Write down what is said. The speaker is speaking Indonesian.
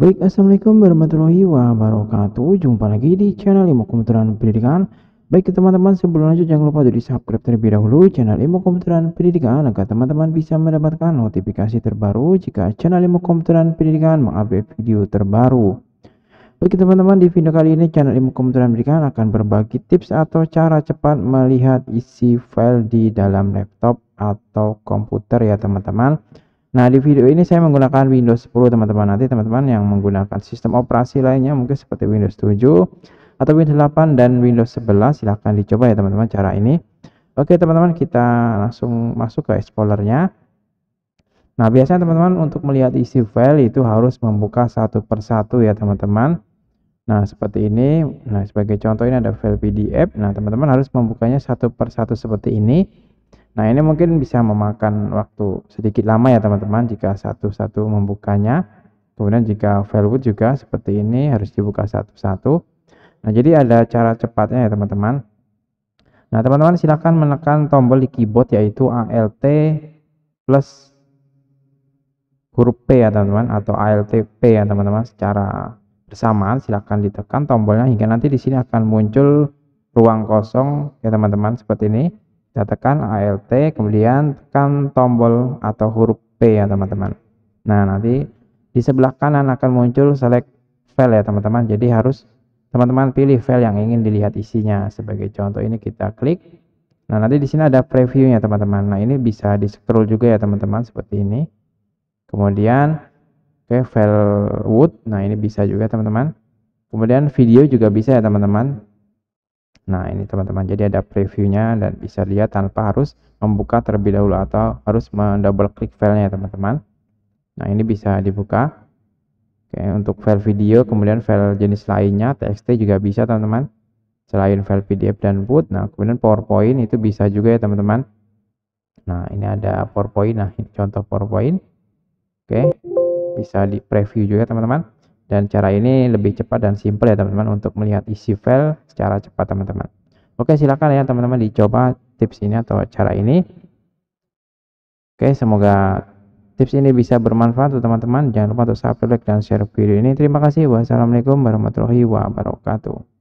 Baik, Assalamualaikum warahmatullahi wabarakatuh. Jumpa lagi di channel Ilmu Komputeran Pendidikan. Baik, teman-teman, sebelum lanjut jangan lupa untuk di subscribe terlebih dahulu channel Ilmu Komputeran Pendidikan agar teman-teman bisa mendapatkan notifikasi terbaru jika channel Ilmu Komputeran Pendidikan mengupdate video terbaru. Baik, teman-teman, di video kali ini channel Ilmu Komputeran Pendidikan akan berbagi tips atau cara cepat melihat isi file di dalam laptop atau komputer ya, teman-teman. Nah, di video ini saya menggunakan Windows 10, teman-teman. Nanti teman-teman yang menggunakan sistem operasi lainnya mungkin seperti Windows 7 atau Windows 8 dan Windows 11 silahkan dicoba ya teman-teman cara ini. Oke, teman-teman kita langsung masuk ke explorernya. Nah, biasanya teman-teman untuk melihat isi file itu harus membuka satu persatu ya teman-teman. Nah, seperti ini. Nah, sebagai contoh ini ada file PDF. Nah, teman-teman harus membukanya satu persatu seperti ini Nah, ini mungkin bisa memakan waktu sedikit lama ya teman-teman jika satu-satu membukanya. Kemudian jika velwood juga seperti ini harus dibuka satu-satu. Nah, jadi ada cara cepatnya ya teman-teman. Nah, teman-teman silahkan menekan tombol di keyboard yaitu ALT plus huruf P ya teman-teman atau ALT P ya teman-teman secara bersamaan silahkan ditekan tombolnya hingga nanti di sini akan muncul ruang kosong ya teman-teman seperti ini tekan ALT, kemudian tekan tombol atau huruf P ya teman-teman. Nah, nanti di sebelah kanan akan muncul select file ya teman-teman. Jadi harus teman-teman pilih file yang ingin dilihat isinya. Sebagai contoh ini kita klik. Nah, nanti di sini ada previewnya teman-teman. Nah, ini bisa di-scroll juga ya teman-teman seperti ini. Kemudian oke file wood. Nah, ini bisa juga teman-teman. Kemudian video juga bisa ya teman-teman. Nah ini teman-teman jadi ada previewnya dan bisa lihat tanpa harus membuka terlebih dahulu atau harus mendouble klik filenya ya, teman-teman. Nah ini bisa dibuka. Oke untuk file video kemudian file jenis lainnya txt juga bisa teman-teman. Selain file PDF dan boot, nah kemudian PowerPoint itu bisa juga ya teman-teman. Nah ini ada PowerPoint, nah ini contoh PowerPoint. Oke bisa di preview juga teman-teman. Dan cara ini lebih cepat dan simple ya teman-teman untuk melihat isi file secara cepat teman-teman. Oke silakan ya teman-teman dicoba tips ini atau cara ini. Oke semoga tips ini bisa bermanfaat untuk teman-teman. Jangan lupa untuk subscribe dan share video ini. Terima kasih. Wassalamualaikum warahmatullahi wabarakatuh.